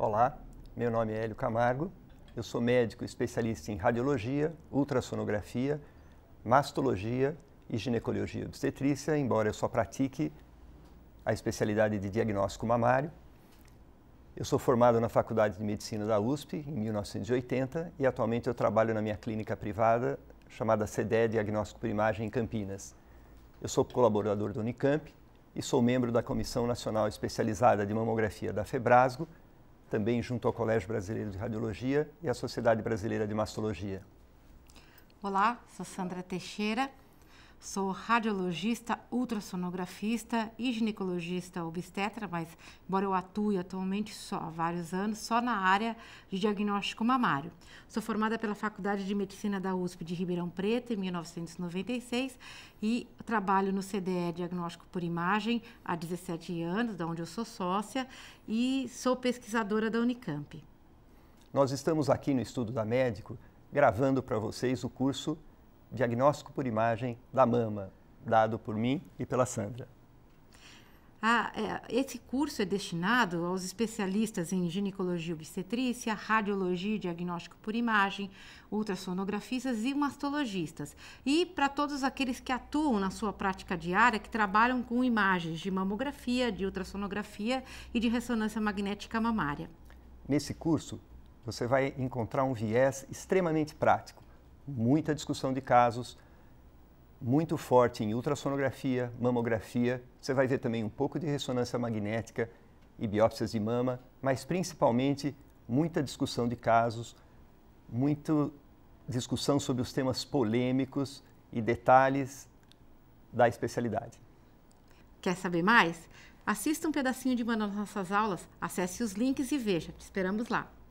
Olá, meu nome é Hélio Camargo, eu sou médico especialista em radiologia, ultrassonografia, mastologia e ginecologia obstetrícia, embora eu só pratique a especialidade de diagnóstico mamário. Eu sou formado na Faculdade de Medicina da USP em 1980 e atualmente eu trabalho na minha clínica privada chamada CDE Diagnóstico por Imagem em Campinas. Eu sou colaborador do Unicamp e sou membro da Comissão Nacional Especializada de Mamografia da Febrasgo também junto ao Colégio Brasileiro de Radiologia e à Sociedade Brasileira de Mastologia. Olá, sou Sandra Teixeira, Sou radiologista, ultrassonografista e ginecologista obstetra, mas embora eu atue atualmente só há vários anos, só na área de diagnóstico mamário. Sou formada pela Faculdade de Medicina da USP de Ribeirão Preto em 1996 e trabalho no CDE Diagnóstico por Imagem há 17 anos, da onde eu sou sócia, e sou pesquisadora da Unicamp. Nós estamos aqui no Estudo da Médico gravando para vocês o curso diagnóstico por imagem da mama, dado por mim e pela Sandra. Ah, é, esse curso é destinado aos especialistas em ginecologia obstetrícia, radiologia e diagnóstico por imagem, ultrassonografistas e mastologistas. E para todos aqueles que atuam na sua prática diária, que trabalham com imagens de mamografia, de ultrassonografia e de ressonância magnética mamária. Nesse curso, você vai encontrar um viés extremamente prático muita discussão de casos, muito forte em ultrassonografia, mamografia, você vai ver também um pouco de ressonância magnética e biópsias de mama, mas principalmente muita discussão de casos, muita discussão sobre os temas polêmicos e detalhes da especialidade. Quer saber mais? Assista um pedacinho de uma das nossas aulas, acesse os links e veja. Te esperamos lá.